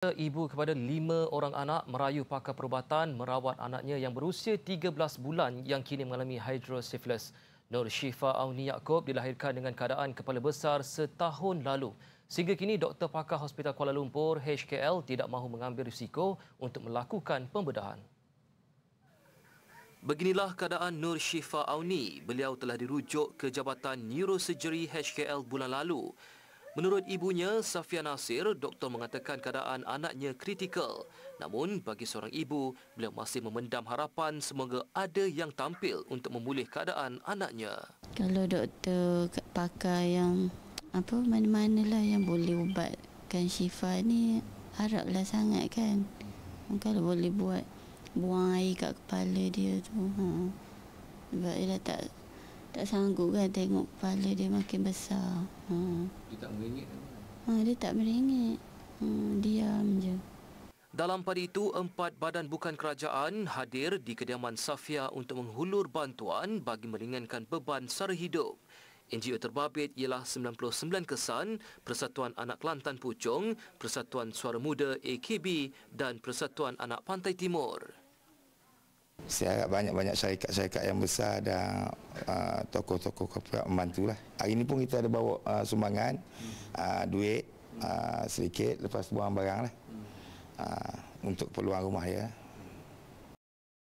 ibu kepada lima orang anak merayu pakar perubatan merawat anaknya yang berusia 13 bulan yang kini mengalami hydrocephalus. Nur Shifa Auni Yaakob dilahirkan dengan keadaan kepala besar setahun lalu. Sehingga kini doktor pakar Hospital Kuala Lumpur HKL tidak mahu mengambil risiko untuk melakukan pembedahan. Beginilah keadaan Nur Shifa Auni. Beliau telah dirujuk ke Jabatan Neurosurgery HKL bulan lalu. Menurut ibunya, Safia Nasir, doktor mengatakan keadaan anaknya kritikal. Namun, bagi seorang ibu, beliau masih memendam harapan semoga ada yang tampil untuk memulih keadaan anaknya. Kalau doktor pakai yang apa mana mana lah yang boleh ubatkan Syifa ni, haraplah sangat kan. kan. Kalau boleh buat buang air kat kepala dia tu. Hmm. Sebab dia tak tak sanggup kan tengok kepala dia makin besar. Ha. Dia tak meringit. Kan? Ha, dia tak meringit. Ha, diam je. Dalam pada itu, empat badan bukan kerajaan hadir di kediaman Safia untuk menghulur bantuan bagi meringankan beban sara hidup. NGO terbabit ialah 99 Kesan, Persatuan Anak Kelantan Pucung, Persatuan Suara Muda AKB dan Persatuan Anak Pantai Timur. Saya harap banyak-banyak syarikat-syarikat yang besar dan uh, tokoh-tokoh korporat lah. Hari ini pun kita ada bawa uh, sumbangan, uh, duit uh, sedikit lepas buang barang lah. Uh, untuk peluang rumah ya.